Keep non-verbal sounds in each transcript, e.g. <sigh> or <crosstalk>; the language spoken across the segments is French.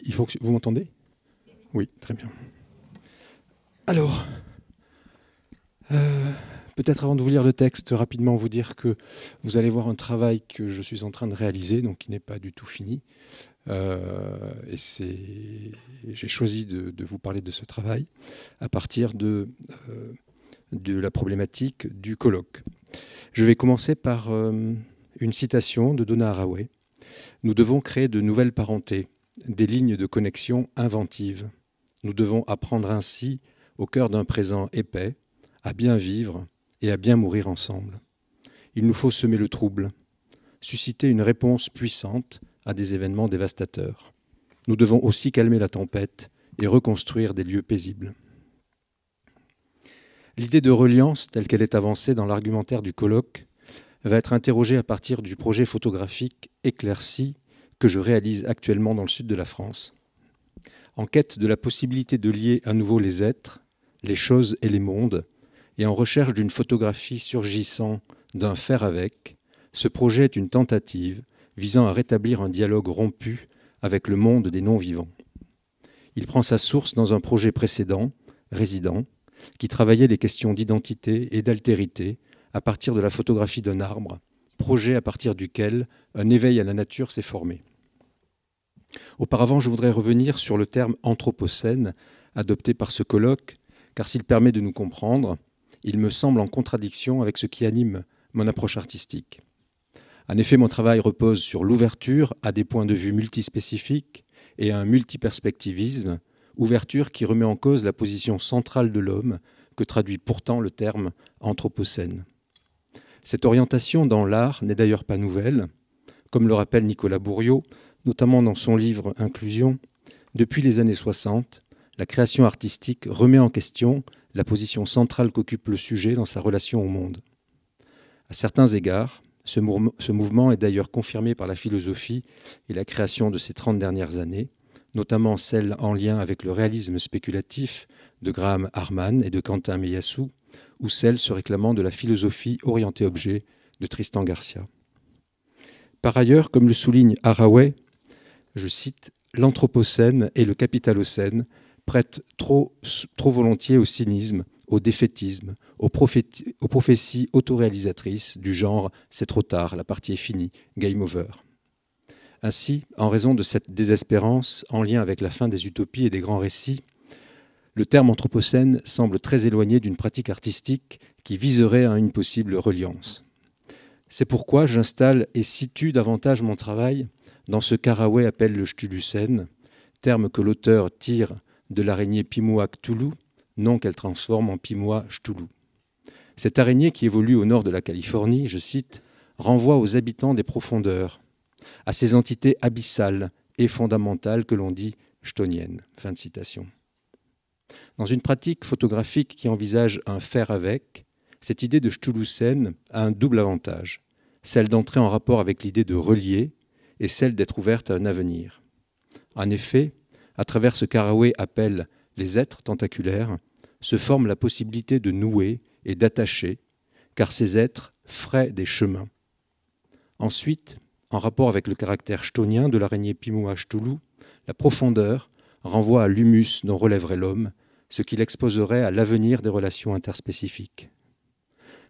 il faut que vous m'entendez Oui, très bien. Alors, euh, peut-être avant de vous lire le texte, rapidement vous dire que vous allez voir un travail que je suis en train de réaliser, donc qui n'est pas du tout fini. Euh, et c'est, j'ai choisi de, vous parler de ce travail à partir de, euh, de la problématique du colloque. Je vais commencer par une citation de Donna Haraway. Nous devons créer de nouvelles parentés des lignes de connexion inventives. Nous devons apprendre ainsi, au cœur d'un présent épais, à bien vivre et à bien mourir ensemble. Il nous faut semer le trouble, susciter une réponse puissante à des événements dévastateurs. Nous devons aussi calmer la tempête et reconstruire des lieux paisibles. L'idée de reliance, telle qu'elle est avancée dans l'argumentaire du colloque, va être interrogée à partir du projet photographique éclairci que je réalise actuellement dans le sud de la France. En quête de la possibilité de lier à nouveau les êtres, les choses et les mondes, et en recherche d'une photographie surgissant d'un faire avec, ce projet est une tentative visant à rétablir un dialogue rompu avec le monde des non-vivants. Il prend sa source dans un projet précédent, Résident, qui travaillait les questions d'identité et d'altérité à partir de la photographie d'un arbre, projet à partir duquel un éveil à la nature s'est formé. Auparavant, je voudrais revenir sur le terme Anthropocène adopté par ce colloque, car s'il permet de nous comprendre, il me semble en contradiction avec ce qui anime mon approche artistique. En effet, mon travail repose sur l'ouverture à des points de vue multispécifiques et à un multiperspectivisme, ouverture qui remet en cause la position centrale de l'homme que traduit pourtant le terme Anthropocène. Cette orientation dans l'art n'est d'ailleurs pas nouvelle. Comme le rappelle Nicolas Bourriaud, notamment dans son livre Inclusion, depuis les années 60, la création artistique remet en question la position centrale qu'occupe le sujet dans sa relation au monde. À certains égards, ce, mouvement est d'ailleurs confirmé par la philosophie et la création de ces 30 dernières années, notamment celle en lien avec le réalisme spéculatif de Graham Harman et de Quentin Meyassou, ou celle se réclamant de la philosophie orientée objet de Tristan Garcia. Par ailleurs, comme le souligne Haraway, je cite, L'Anthropocène et le Capitalocène prêtent trop, volontiers au cynisme, au défaitisme, aux, prophéties, aux prophéties autoréalisatrices du genre C'est trop tard, la partie est finie, game over. Ainsi, en raison de cette désespérance, en lien avec la fin des utopies et des grands récits, le terme anthropocène semble très éloigné d'une pratique artistique qui viserait à une possible reliance. C'est pourquoi j'installe et situe davantage mon travail dans ce caraway appelle le Shtulusen, terme que l'auteur tire de l'araignée Pimoa cthulhu, nom qu'elle transforme en Pimoa cthulhu. Cette araignée qui évolue au nord de la Californie, je cite, renvoie aux habitants des profondeurs, à ces entités abyssales et fondamentales que l'on dit chtoniennes ». Fin de citation. Dans une pratique photographique qui envisage un faire avec, cette idée de Stulucène a un double avantage, celle d'entrer en rapport avec l'idée de relier, et celle d'être ouverte à un avenir. En effet, à travers ce qu'Haraway appelle les êtres tentaculaires, se forme la possibilité de nouer et d'attacher, car ces êtres fraient des chemins. Ensuite, en rapport avec le caractère chtonien de l'araignée Pimoua-Chtoulou, la profondeur renvoie à l'humus dont relèverait l'homme, ce qui l'exposerait à l'avenir des relations interspécifiques.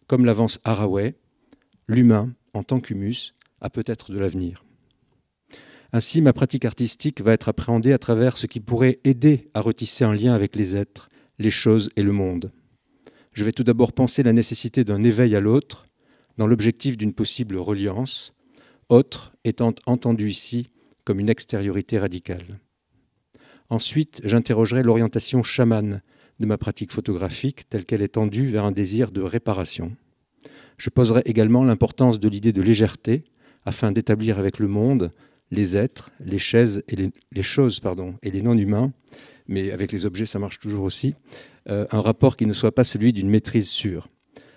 Comme l'avance Haraway, l'humain, en tant qu'humus, a peut-être de l'avenir. Ainsi, ma pratique artistique va être appréhendée à travers ce qui pourrait aider à retisser un lien avec les êtres, les choses et le monde. Je vais tout d'abord penser la nécessité d'un éveil à l'autre, dans l'objectif d'une possible reliance, autre étant entendu ici comme une extériorité radicale. Ensuite, j'interrogerai l'orientation chamane de ma pratique photographique telle qu'elle est tendue vers un désir de réparation. Je poserai également l'importance de l'idée de légèreté afin d'établir avec le monde les êtres, les chaises et les, choses, pardon, et les non-humains, mais avec les objets ça marche toujours aussi, euh, un rapport qui ne soit pas celui d'une maîtrise sûre.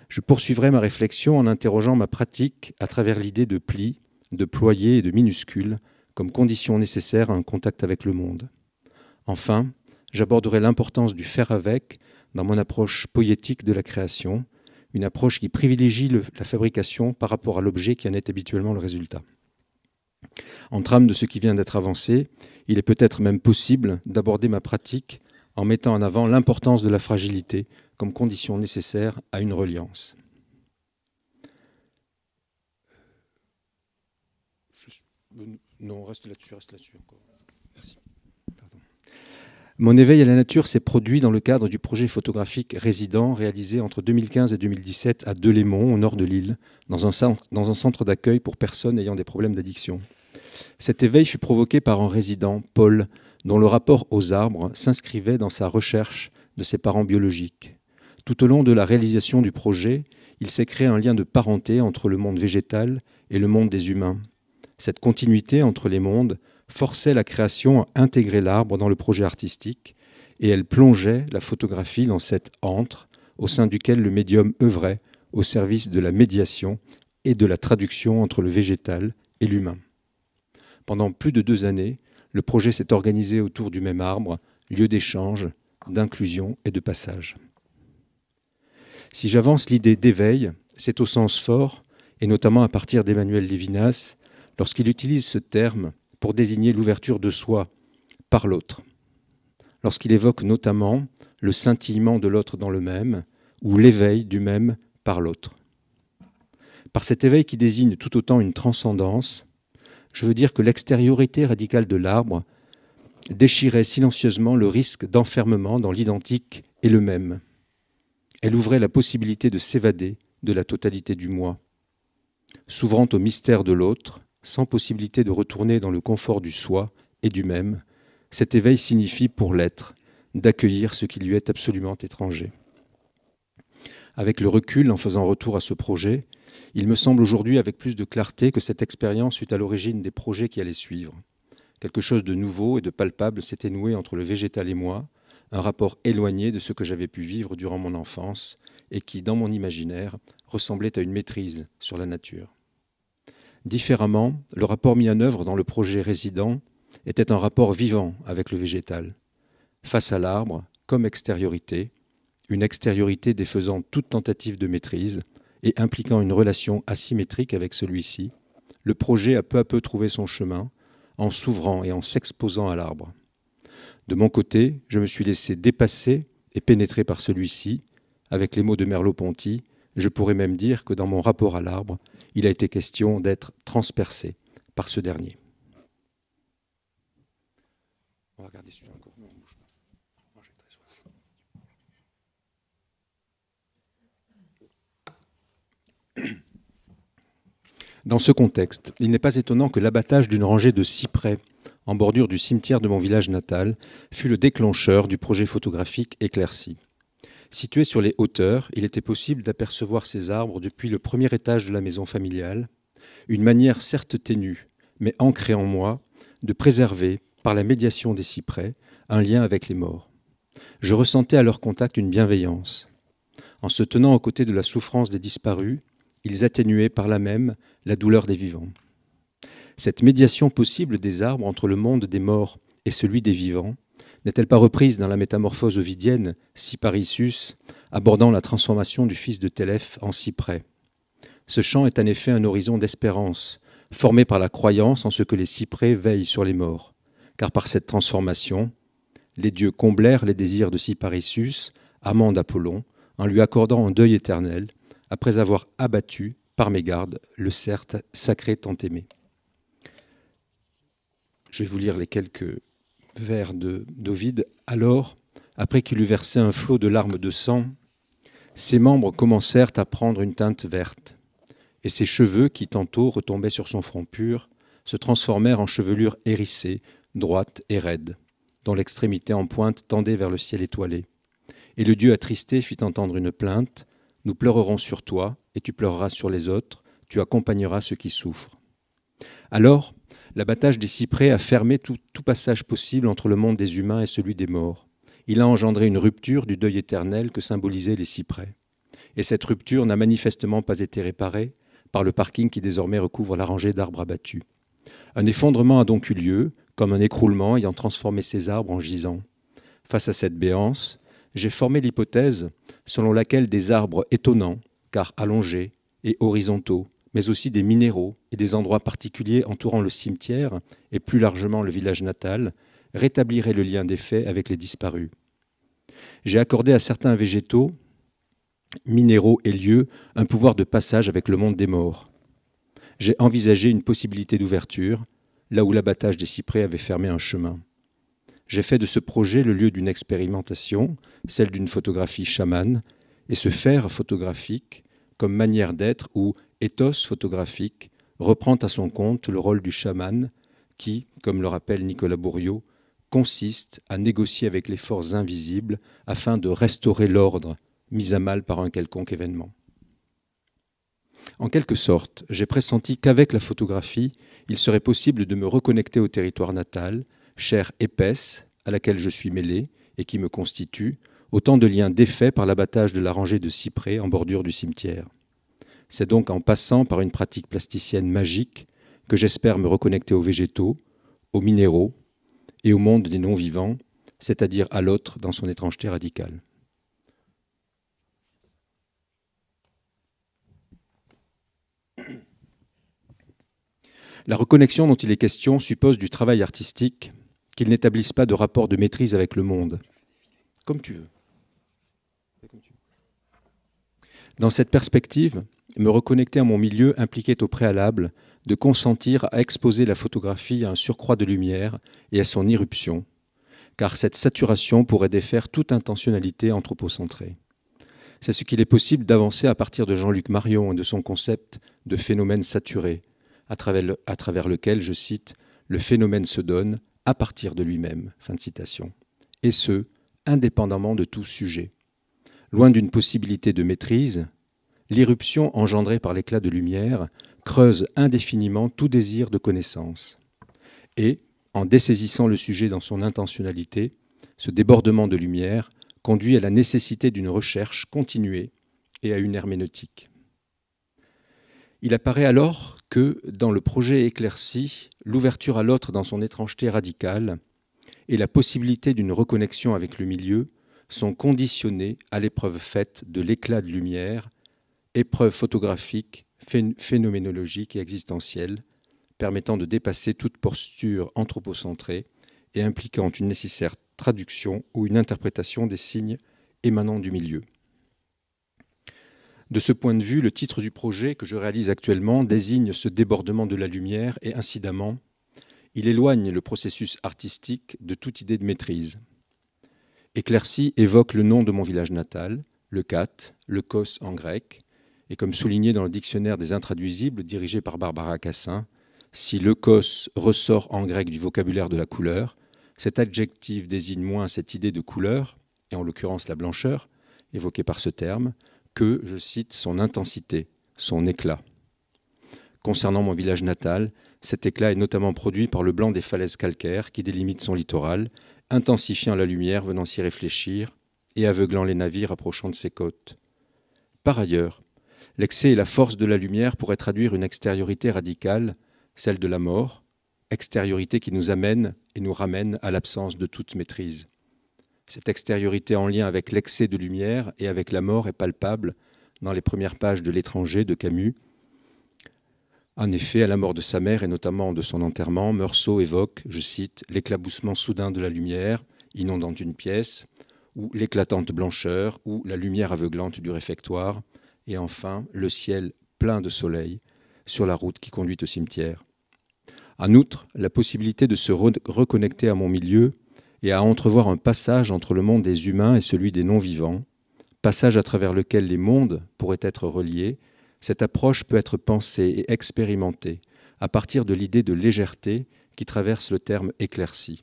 Je poursuivrai ma réflexion en interrogeant ma pratique à travers l'idée de pli, de ployer et de minuscule comme condition nécessaire à un contact avec le monde. Enfin, j'aborderai l'importance du faire avec dans mon approche poétique de la création, une approche qui privilégie la fabrication par rapport à l'objet qui en est habituellement le résultat. En trame de ce qui vient d'être avancé, il est peut-être même possible d'aborder ma pratique en mettant en avant l'importance de la fragilité comme condition nécessaire à une reliance. reste Mon éveil à la nature s'est produit dans le cadre du projet photographique résident réalisé entre 2015 et 2017 à Delémont, au nord de Lille, dans un centre d'accueil pour personnes ayant des problèmes d'addiction. Cet éveil fut provoqué par un résident, Paul, dont le rapport aux arbres s'inscrivait dans sa recherche de ses parents biologiques. Tout au long de la réalisation du projet, il s'est créé un lien de parenté entre le monde végétal et le monde des humains. Cette continuité entre les mondes forçait la création à intégrer l'arbre dans le projet artistique et elle plongeait la photographie dans cet antre au sein duquel le médium œuvrait au service de la médiation et de la traduction entre le végétal et l'humain. Pendant plus de deux années, le projet s'est organisé autour du même arbre, lieu d'échange, d'inclusion et de passage. Si j'avance l'idée d'éveil, c'est au sens fort, et notamment à partir d'Emmanuel Lévinas, lorsqu'il utilise ce terme pour désigner l'ouverture de soi par l'autre, lorsqu'il évoque notamment le scintillement de l'autre dans le même, ou l'éveil du même par l'autre. Par cet éveil qui désigne tout autant une transcendance, je veux dire que l'extériorité radicale de l'arbre déchirait silencieusement le risque d'enfermement dans l'identique et le même. Elle ouvrait la possibilité de s'évader de la totalité du moi, s'ouvrant au mystère de l'autre, sans possibilité de retourner dans le confort du soi et du même. Cet éveil signifie pour l'être d'accueillir ce qui lui est absolument étranger. Avec le recul, en faisant retour à ce projet, il me semble aujourd'hui avec plus de clarté que cette expérience fut à l'origine des projets qui allaient suivre. Quelque chose de nouveau et de palpable s'était noué entre le végétal et moi, un rapport éloigné de ce que j'avais pu vivre durant mon enfance et qui, dans mon imaginaire, ressemblait à une maîtrise sur la nature. Différemment, le rapport mis en œuvre dans le projet résident était un rapport vivant avec le végétal. Face à l'arbre, comme extériorité, une extériorité défaisant toute tentative de maîtrise, et impliquant une relation asymétrique avec celui-ci, le projet a peu à peu trouvé son chemin en s'ouvrant et en s'exposant à l'arbre. De mon côté, je me suis laissé dépasser et pénétrer par celui-ci. Avec les mots de Merleau-Ponty, je pourrais même dire que dans mon rapport à l'arbre, il a été question d'être transpercé par ce dernier. regarder <clears throat> Dans ce contexte, il n'est pas étonnant que l'abattage d'une rangée de cyprès en bordure du cimetière de mon village natal fut le déclencheur du projet photographique Éclairci. Situé sur les hauteurs, il était possible d'apercevoir ces arbres depuis le premier étage de la maison familiale, une manière certes ténue, mais ancrée en moi, de préserver, par la médiation des cyprès, un lien avec les morts. Je ressentais à leur contact une bienveillance. En se tenant aux côtés de la souffrance des disparus, ils atténuaient par là même la douleur des vivants. Cette médiation possible des arbres entre le monde des morts et celui des vivants n'est-elle pas reprise dans la métamorphose ovidienne Cyparissus, abordant la transformation du fils de Téléph en cyprès Ce chant est en effet un horizon d'espérance, formé par la croyance en ce que les cyprès veillent sur les morts, car par cette transformation, les dieux comblèrent les désirs de Cyparissus, amant d'Apollon, en lui accordant un deuil éternel, après avoir abattu, par mégarde, le certes sacré tant aimé. Je vais vous lire les quelques vers de d'Ovide. Alors, après qu'il eut versé un flot de larmes de sang, ses membres commencèrent à prendre une teinte verte, et ses cheveux, qui tantôt retombaient sur son front pur, se transformèrent en chevelure hérissée, droite et raide, dont l'extrémité en pointe tendait vers le ciel étoilé. Et le dieu attristé fit entendre une plainte, nous pleurerons sur toi, et tu pleureras sur les autres, tu accompagneras ceux qui souffrent. Alors, l'abattage des cyprès a fermé tout, passage possible entre le monde des humains et celui des morts. Il a engendré une rupture du deuil éternel que symbolisaient les cyprès. Et cette rupture n'a manifestement pas été réparée par le parking qui désormais recouvre la rangée d'arbres abattus. Un effondrement a donc eu lieu, comme un écroulement ayant transformé ces arbres en gisants. Face à cette béance, j'ai formé l'hypothèse selon laquelle des arbres étonnants, car allongés et horizontaux, mais aussi des minéraux et des endroits particuliers entourant le cimetière et plus largement le village natal, rétabliraient le lien des faits avec les disparus. J'ai accordé à certains végétaux, minéraux et lieux un pouvoir de passage avec le monde des morts. J'ai envisagé une possibilité d'ouverture, là où l'abattage des cyprès avait fermé un chemin. J'ai fait de ce projet le lieu d'une expérimentation, celle d'une photographie chamane, et ce faire photographique, comme manière d'être ou éthos photographique, reprend à son compte le rôle du chaman qui, comme le rappelle Nicolas Bourriaud, consiste à négocier avec les forces invisibles afin de restaurer l'ordre mis à mal par un quelconque événement. En quelque sorte, j'ai pressenti qu'avec la photographie, il serait possible de me reconnecter au territoire natal chair épaisse à laquelle je suis mêlé et qui me constitue, autant de liens défaits par l'abattage de la rangée de cyprès en bordure du cimetière. C'est donc en passant par une pratique plasticienne magique que j'espère me reconnecter aux végétaux, aux minéraux et au monde des non-vivants, c'est-à-dire à, à l'autre dans son étrangeté radicale. La reconnexion dont il est question suppose du travail artistique qu'il n'établissent pas de rapport de maîtrise avec le monde. Comme tu veux. Dans cette perspective, me reconnecter à mon milieu impliquait au préalable de consentir à exposer la photographie à un surcroît de lumière et à son irruption, car cette saturation pourrait défaire toute intentionnalité anthropocentrée. C'est ce qu'il est possible d'avancer à partir de Jean-Luc Marion et de son concept de phénomène saturé, à travers lequel, je cite, le phénomène se donne, à partir de lui-même. Fin de citation. Et ce, indépendamment de tout sujet. Loin d'une possibilité de maîtrise, l'irruption engendrée par l'éclat de lumière creuse indéfiniment tout désir de connaissance. Et, en dessaisissant le sujet dans son intentionnalité, ce débordement de lumière conduit à la nécessité d'une recherche continuée et à une herméneutique. Il apparaît alors que dans le projet éclairci, l'ouverture à l'autre dans son étrangeté radicale et la possibilité d'une reconnexion avec le milieu sont conditionnées à l'épreuve faite de l'éclat de lumière, épreuve photographique, phénoménologique et existentielle, permettant de dépasser toute posture anthropocentrée et impliquant une nécessaire traduction ou une interprétation des signes émanant du milieu. De ce point de vue, le titre du projet que je réalise actuellement désigne ce débordement de la lumière et incidemment, il éloigne le processus artistique de toute idée de maîtrise. Éclairci évoque le nom de mon village natal, le Cat, le Kos en grec, et comme souligné dans le dictionnaire des intraduisibles dirigé par Barbara Cassin, si le Kos ressort en grec du vocabulaire de la couleur, cet adjectif désigne moins cette idée de couleur, et en l'occurrence la blancheur, évoquée par ce terme, que, je cite, son intensité, son éclat. Concernant mon village natal, cet éclat est notamment produit par le blanc des falaises calcaires qui délimitent son littoral, intensifiant la lumière venant s'y réfléchir et aveuglant les navires approchant de ses côtes. Par ailleurs, l'excès et la force de la lumière pourraient traduire une extériorité radicale, celle de la mort, extériorité qui nous amène et nous ramène à l'absence de toute maîtrise. Cette extériorité en lien avec l'excès de lumière et avec la mort est palpable dans les premières pages de L'étranger de Camus. En effet, à la mort de sa mère et notamment de son enterrement, Meursault évoque, je cite, l'éclaboussement soudain de la lumière inondant une pièce, ou l'éclatante blancheur, ou la lumière aveuglante du réfectoire, et enfin le ciel plein de soleil sur la route qui conduit au cimetière. En outre, la possibilité de se reconnecter à mon milieu et à entrevoir un passage entre le monde des humains et celui des non-vivants, passage à travers lequel les mondes pourraient être reliés, cette approche peut être pensée et expérimentée à partir de l'idée de légèreté qui traverse le terme éclaircie.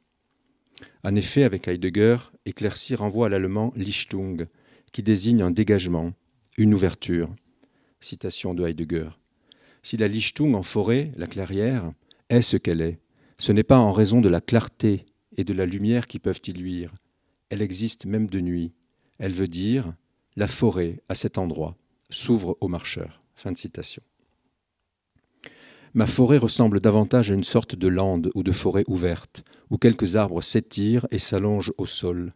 En effet, avec Heidegger, éclaircie renvoie à l'allemand Lichtung, qui désigne un dégagement, une ouverture. Citation de Heidegger. Si la Lichtung en forêt, la clairière, est ce qu'elle est, ce n'est pas en raison de la clarté et de la lumière qui peuvent y luire. Elle existe même de nuit. Elle veut dire la forêt à cet endroit s'ouvre aux marcheurs. Fin de citation. Ma forêt ressemble davantage à une sorte de lande ou de forêt ouverte, où quelques arbres s'étirent et s'allongent au sol.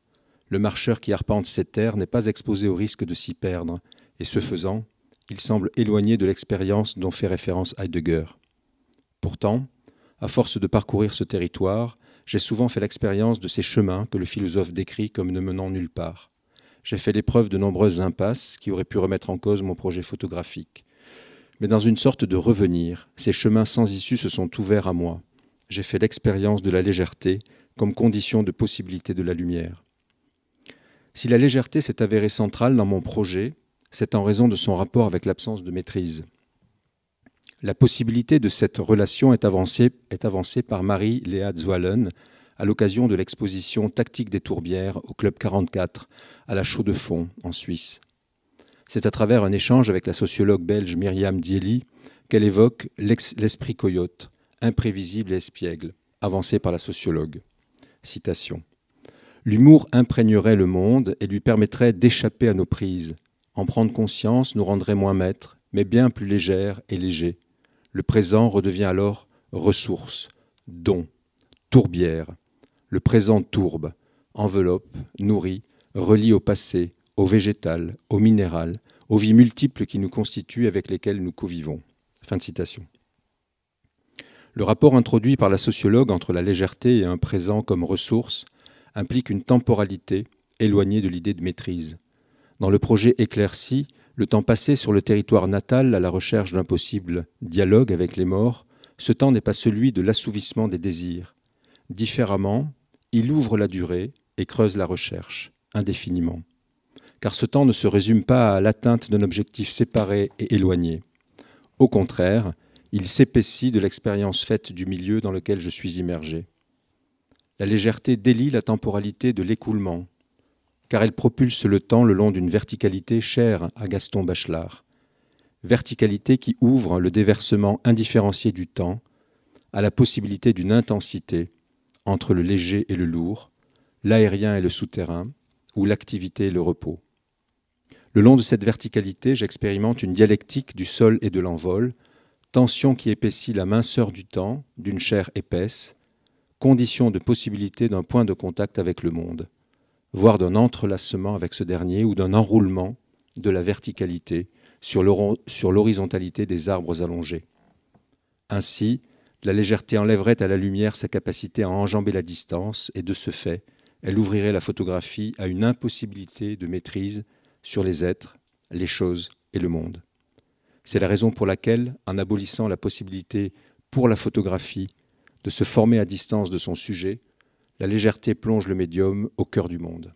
Le marcheur qui arpente ces terres n'est pas exposé au risque de s'y perdre, et ce faisant, il semble éloigné de l'expérience dont fait référence Heidegger. Pourtant, à force de parcourir ce territoire, j'ai souvent fait l'expérience de ces chemins que le philosophe décrit comme ne menant nulle part. J'ai fait l'épreuve de nombreuses impasses qui auraient pu remettre en cause mon projet photographique. Mais dans une sorte de revenir, ces chemins sans issue se sont ouverts à moi. J'ai fait l'expérience de la légèreté comme condition de possibilité de la lumière. Si la légèreté s'est avérée centrale dans mon projet, c'est en raison de son rapport avec l'absence de maîtrise. La possibilité de cette relation est avancée, par Marie-Léa Zwallen à l'occasion de l'exposition Tactique des tourbières au Club 44 à la Chaux de Fonds en Suisse. C'est à travers un échange avec la sociologue belge Myriam Dielly qu'elle évoque l'esprit coyote, imprévisible et espiègle, avancé par la sociologue. Citation. L'humour imprégnerait le monde et lui permettrait d'échapper à nos prises. En prendre conscience nous rendrait moins maîtres, mais bien plus légères et légers. Le présent redevient alors ressource, don, tourbière. Le présent tourbe, enveloppe, nourrit, relie au passé, au végétal, au minéral, aux vies multiples qui nous constituent avec lesquelles nous covivons. Fin de citation. Le rapport introduit par la sociologue entre la légèreté et un présent comme ressource implique une temporalité éloignée de l'idée de maîtrise. Dans le projet éclairci, le temps passé sur le territoire natal à la recherche d'un possible dialogue avec les morts, ce temps n'est pas celui de l'assouvissement des désirs. Différemment, il ouvre la durée et creuse la recherche, indéfiniment. Car ce temps ne se résume pas à l'atteinte d'un objectif séparé et éloigné. Au contraire, il s'épaissit de l'expérience faite du milieu dans lequel je suis immergé. La légèreté délie la temporalité de l'écoulement, car elle propulse le temps le long d'une verticalité chère à Gaston Bachelard, verticalité qui ouvre le déversement indifférencié du temps à la possibilité d'une intensité entre le léger et le lourd, l'aérien et le souterrain, ou l'activité et le repos. Le long de cette verticalité, j'expérimente une dialectique du sol et de l'envol, tension qui épaissit la minceur du temps, d'une chair épaisse, condition de possibilité d'un point de contact avec le monde voire d'un entrelacement avec ce dernier ou d'un enroulement de la verticalité sur l'horizontalité des arbres allongés. Ainsi, la légèreté enlèverait à la lumière sa capacité à enjamber la distance et de ce fait, elle ouvrirait la photographie à une impossibilité de maîtrise sur les êtres, les choses et le monde. C'est la raison pour laquelle, en abolissant la possibilité pour la photographie de se former à distance de son sujet, la légèreté plonge le médium au cœur du monde.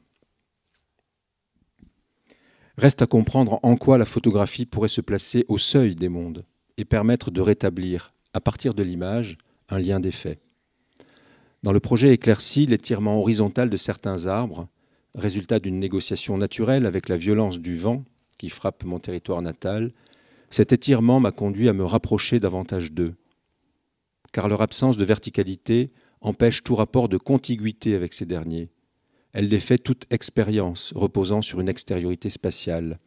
Reste à comprendre en quoi la photographie pourrait se placer au seuil des mondes et permettre de rétablir, à partir de l'image, un lien d'effet. Dans le projet éclairci, l'étirement horizontal de certains arbres, résultat d'une négociation naturelle avec la violence du vent qui frappe mon territoire natal, cet étirement m'a conduit à me rapprocher davantage d'eux. Car leur absence de verticalité empêche tout rapport de contiguïté avec ces derniers. Elle défait toute expérience reposant sur une extériorité spatiale.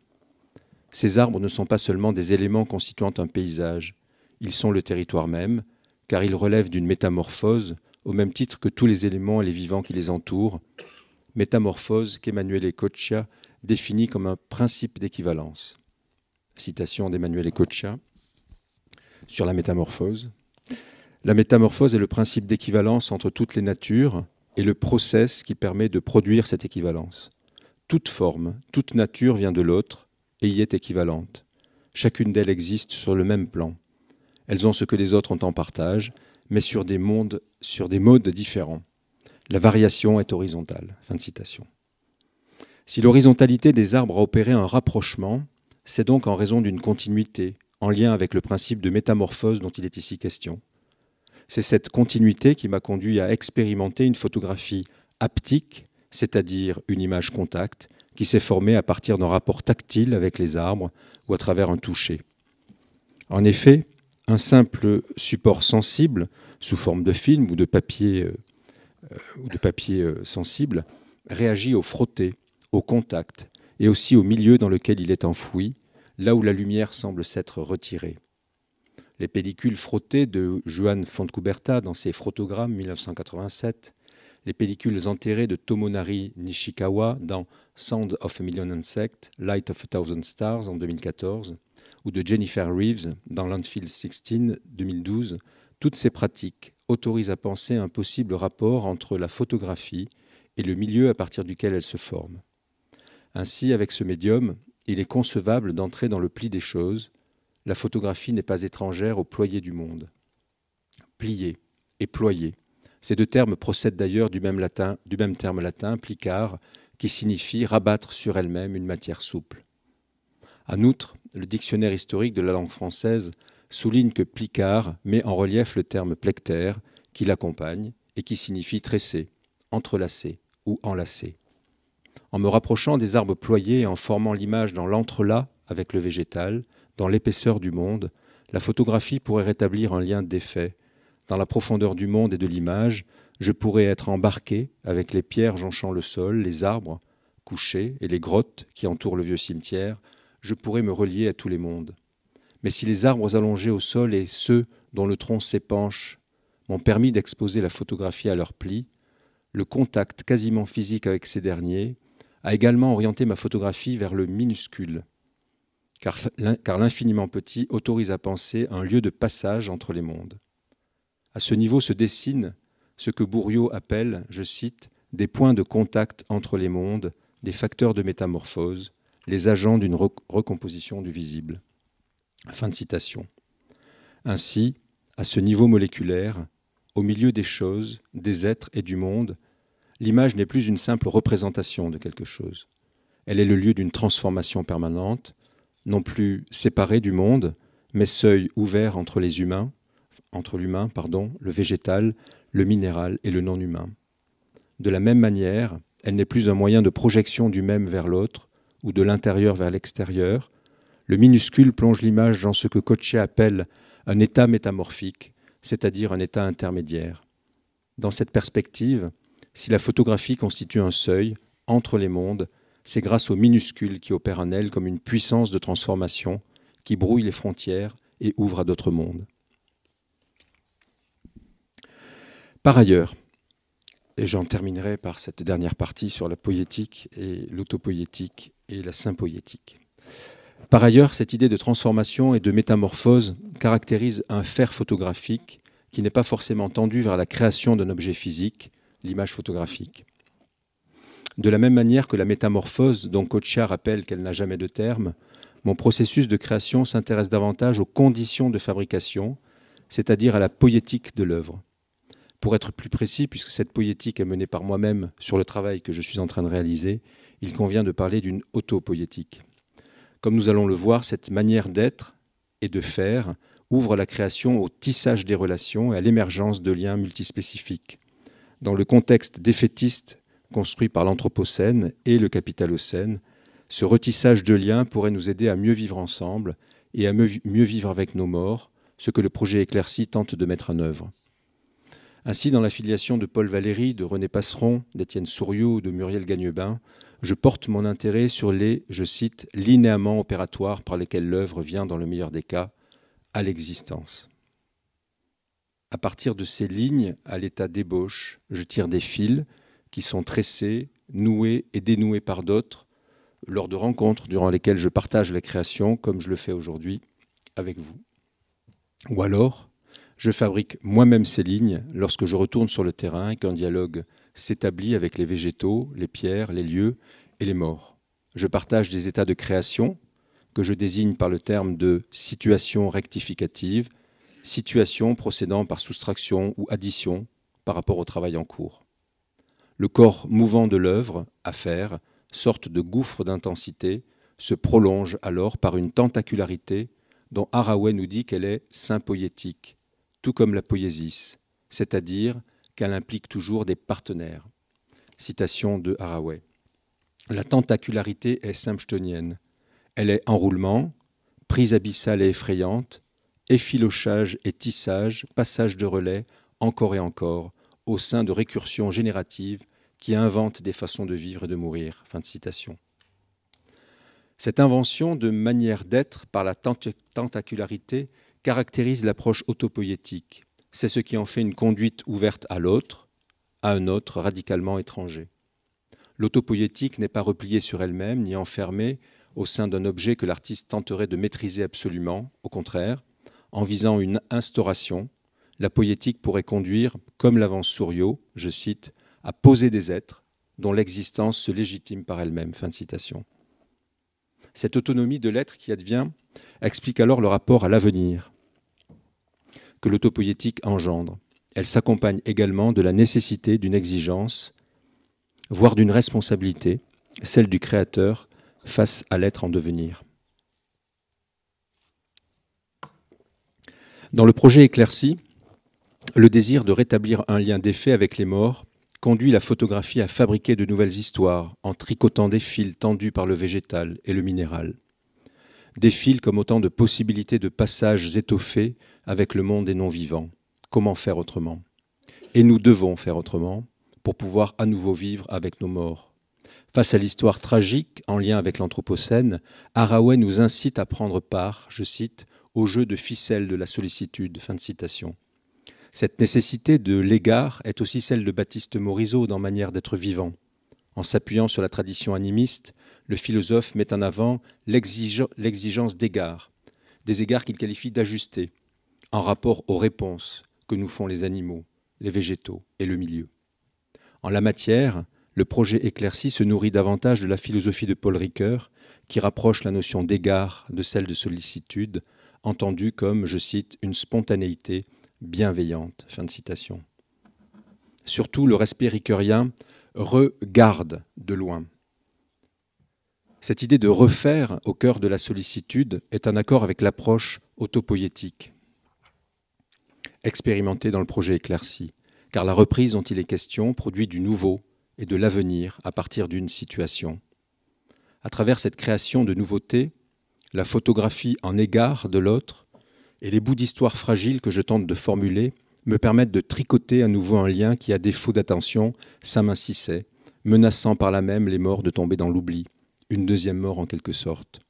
Ces arbres ne sont pas seulement des éléments constituant un paysage, ils sont le territoire même, car ils relèvent d'une métamorphose au même titre que tous les éléments et les vivants qui les entourent, métamorphose qu'Emmanuel Ecoccia définit comme un principe d'équivalence. Citation d'Emmanuel Ecoccia sur la métamorphose. La métamorphose est le principe d'équivalence entre toutes les natures et le process qui permet de produire cette équivalence. Toute forme, toute nature vient de l'autre et y est équivalente. Chacune d'elles existe sur le même plan. Elles ont ce que les autres ont en partage, mais sur des, mondes, sur des modes différents. La variation est horizontale. Si l'horizontalité des arbres a opéré un rapprochement, c'est donc en raison d'une continuité, en lien avec le principe de métamorphose dont il est ici question. C'est cette continuité qui m'a conduit à expérimenter une photographie haptique, c'est-à-dire une image contact, qui s'est formée à partir d'un rapport tactile avec les arbres ou à travers un toucher. En effet, un simple support sensible, sous forme de film ou de papier, euh, euh, euh, sensible, réagit au frotté, au contact, et aussi au milieu dans lequel il est enfoui, là où la lumière semble s'être retirée les pellicules frottées de Juan Fontcuberta dans ses photogrammes 1987, les pellicules enterrées de Tomonari Nishikawa dans Sound of a Million Insects, Light of a Thousand Stars en 2014, ou de Jennifer Reeves dans Landfield 16 2012, toutes ces pratiques autorisent à penser un possible rapport entre la photographie et le milieu à partir duquel elle se forme. Ainsi, avec ce médium, il est concevable d'entrer dans le pli des choses, la photographie n'est pas étrangère au ployer du monde. Plier et ployer. Ces deux termes procèdent d'ailleurs du, même latin, du même terme latin, plicard, qui signifie rabattre sur elle-même une matière souple. En outre, le dictionnaire historique de la langue française souligne que plicard met en relief le terme plectère qui l'accompagne et qui signifie tresser, entrelacer ou enlacer. En me rapprochant des arbres ployés et en formant l'image dans l'entrelac avec le végétal, dans l'épaisseur du monde, la photographie pourrait rétablir un lien d'effet. Dans la profondeur du monde et de l'image, je pourrais être embarqué avec les pierres jonchant le sol, les arbres couchés et les grottes qui entourent le vieux cimetière, je pourrais me relier à tous les mondes. Mais si les arbres allongés au sol et ceux dont le tronc s'épanche m'ont permis d'exposer la photographie à leurs plis, le contact quasiment physique avec ces derniers a également orienté ma photographie vers le minuscule, car l'infiniment petit autorise à penser un lieu de passage entre les mondes. À ce niveau se dessine ce que Bourriot appelle, je cite, des points de contact entre les mondes, des facteurs de métamorphose, les agents d'une recomposition du visible. Fin de citation. Ainsi, à ce niveau moléculaire, au milieu des choses, des êtres et du monde, l'image n'est plus une simple représentation de quelque chose. Elle est le lieu d'une transformation permanente, non plus séparée du monde, mais seuil ouvert entre les humains, entre l'humain, pardon, le végétal, le minéral et le non-humain. De la même manière, elle n'est plus un moyen de projection du même vers l'autre, ou de l'intérieur vers l'extérieur. Le minuscule plonge l'image dans ce que Kocher appelle un état métamorphique, c'est-à-dire un état intermédiaire. Dans cette perspective, si la photographie constitue un seuil entre les mondes, c'est grâce au minuscule qui opère en elle comme une puissance de transformation qui brouille les frontières et ouvre à d'autres mondes. Par ailleurs, et j'en terminerai par cette dernière partie sur la poétique et l'autopoétique et la sympoétique. Par ailleurs, cette idée de transformation et de métamorphose caractérise un fer photographique qui n'est pas forcément tendu vers la création d'un objet physique, l'image photographique. De la même manière que la métamorphose, dont Coccia rappelle qu'elle n'a jamais de terme, mon processus de création s'intéresse davantage aux conditions de fabrication, c'est-à-dire à la poétique de l'œuvre. Pour être plus précis, puisque cette poétique est menée par moi-même sur le travail que je suis en train de réaliser, il convient de parler d'une autopoétique. Comme nous allons le voir, cette manière d'être et de faire ouvre la création au tissage des relations et à l'émergence de liens multispécifiques. Dans le contexte défaitiste construit par l'Anthropocène et le Capitalocène, ce retissage de liens pourrait nous aider à mieux vivre ensemble et à mieux vivre avec nos morts, ce que le projet Éclairci tente de mettre en œuvre. Ainsi, dans l'affiliation de Paul Valéry, de René Passeron, d'Étienne ou de Muriel Gagnebin, je porte mon intérêt sur les, je cite, linéaments opératoires par lesquels l'œuvre vient, dans le meilleur des cas, à l'existence. À partir de ces lignes, à l'état d'ébauche, je tire des fils qui sont tressés, noués et dénoués par d'autres lors de rencontres durant lesquelles je partage la création comme je le fais aujourd'hui avec vous. Ou alors, je fabrique moi-même ces lignes lorsque je retourne sur le terrain et qu'un dialogue s'établit avec les végétaux, les pierres, les lieux et les morts. Je partage des états de création que je désigne par le terme de situation rectificative, situation procédant par soustraction ou addition par rapport au travail en cours le corps mouvant de l'œuvre, à faire, sorte de gouffre d'intensité, se prolonge alors par une tentacularité dont Haraway nous dit qu'elle est sympoétique, tout comme la poésis, c'est-à-dire qu'elle implique toujours des partenaires. Citation de Haraway. La tentacularité est simpchtonienne. Elle est enroulement, prise abyssale et effrayante, effilochage et tissage, passage de relais, encore et encore, au sein de récursions génératives qui inventent des façons de vivre et de mourir. Cette invention de manière d'être par la tentacularité caractérise l'approche autopoétique. C'est ce qui en fait une conduite ouverte à l'autre, à un autre radicalement étranger. L'autopoétique n'est pas repliée sur elle-même ni enfermée au sein d'un objet que l'artiste tenterait de maîtriser absolument, au contraire, en visant une instauration, la poétique pourrait conduire, comme l'avance Souriau, je cite, à poser des êtres dont l'existence se légitime par elle-même. Fin de citation. Cette autonomie de l'être qui advient explique alors le rapport à l'avenir que l'autopoétique engendre. Elle s'accompagne également de la nécessité d'une exigence, voire d'une responsabilité, celle du créateur face à l'être en devenir. Dans le projet éclairci, le désir de rétablir un lien d'effet avec les morts conduit la photographie à fabriquer de nouvelles histoires en tricotant des fils tendus par le végétal et le minéral. Des fils comme autant de possibilités de passages étoffés avec le monde des non-vivants. Comment faire autrement Et nous devons faire autrement pour pouvoir à nouveau vivre avec nos morts. Face à l'histoire tragique en lien avec l'Anthropocène, Haraway nous incite à prendre part, je cite, au jeu de ficelle de la sollicitude. Fin de citation. Cette nécessité de l'égard est aussi celle de Baptiste Morisot dans Manière d'être vivant. En s'appuyant sur la tradition animiste, le philosophe met en avant l'exigence d'égards, des égards qu'il qualifie d'ajustés, en rapport aux réponses que nous font les animaux, les végétaux et le milieu. En la matière, le projet éclairci se nourrit davantage de la philosophie de Paul Ricoeur, qui rapproche la notion d'égard de celle de sollicitude, entendue comme, je cite, une spontanéité bienveillante. Fin de citation. Surtout, le respect ricœurien regarde de loin. Cette idée de refaire au cœur de la sollicitude est un accord avec l'approche autopoétique expérimentée dans le projet éclairci, car la reprise dont il est question produit du nouveau et de l'avenir à partir d'une situation. À travers cette création de nouveautés, la photographie en égard de l'autre et les bouts d'histoire fragiles que je tente de formuler me permettent de tricoter à nouveau un lien qui, à défaut d'attention, s'amincissait, menaçant par là même les morts de tomber dans l'oubli, une deuxième mort en quelque sorte.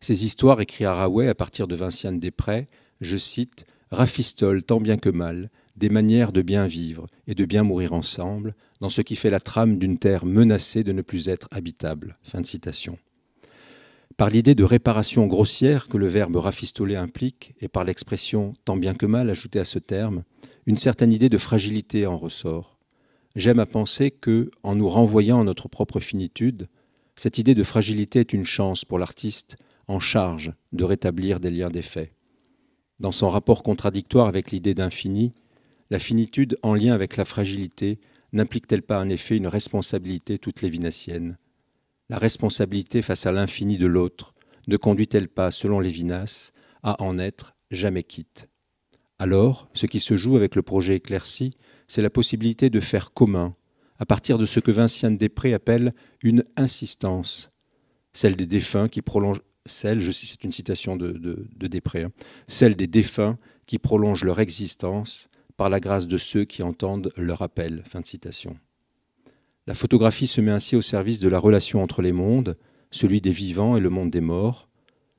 Ces histoires, écrites à Raouet à partir de Vinciane Després, je cite, rafistolent tant bien que mal des manières de bien vivre et de bien mourir ensemble dans ce qui fait la trame d'une terre menacée de ne plus être habitable. Fin de citation par l'idée de réparation grossière que le verbe rafistoler implique et par l'expression tant bien que mal ajoutée à ce terme, une certaine idée de fragilité en ressort. J'aime à penser que, en nous renvoyant à notre propre finitude, cette idée de fragilité est une chance pour l'artiste en charge de rétablir des liens d'effet. Dans son rapport contradictoire avec l'idée d'infini, la finitude en lien avec la fragilité n'implique-t-elle pas en effet une responsabilité toute lévinassienne la responsabilité face à l'infini de l'autre ne conduit-elle pas, selon Lévinas, à en être jamais quitte Alors, ce qui se joue avec le projet éclairci, c'est la possibilité de faire commun, à partir de ce que Vinciane Després appelle une insistance, celle des défunts qui prolongent celle, je c'est une citation de, de, hein, celle des défunts qui prolongent leur existence par la grâce de ceux qui entendent leur appel. Fin de citation. La photographie se met ainsi au service de la relation entre les mondes, celui des vivants et le monde des morts.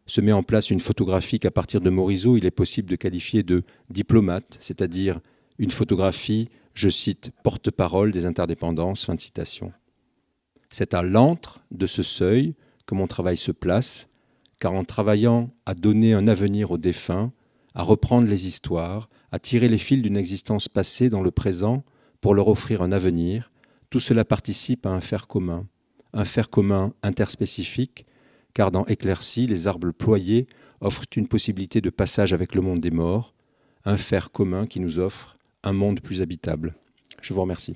Se met en place une photographie qu'à partir de Morisot, il est possible de qualifier de diplomate, c'est-à-dire une photographie, je cite, porte-parole des interdépendances. Fin de citation. C'est à l'antre de ce seuil que mon travail se place, car en travaillant à donner un avenir aux défunts, à reprendre les histoires, à tirer les fils d'une existence passée dans le présent pour leur offrir un avenir, tout cela participe à un faire commun, un fer commun interspécifique, car dans Éclaircie, les arbres ployés offrent une possibilité de passage avec le monde des morts, un fer commun qui nous offre un monde plus habitable. Je vous remercie.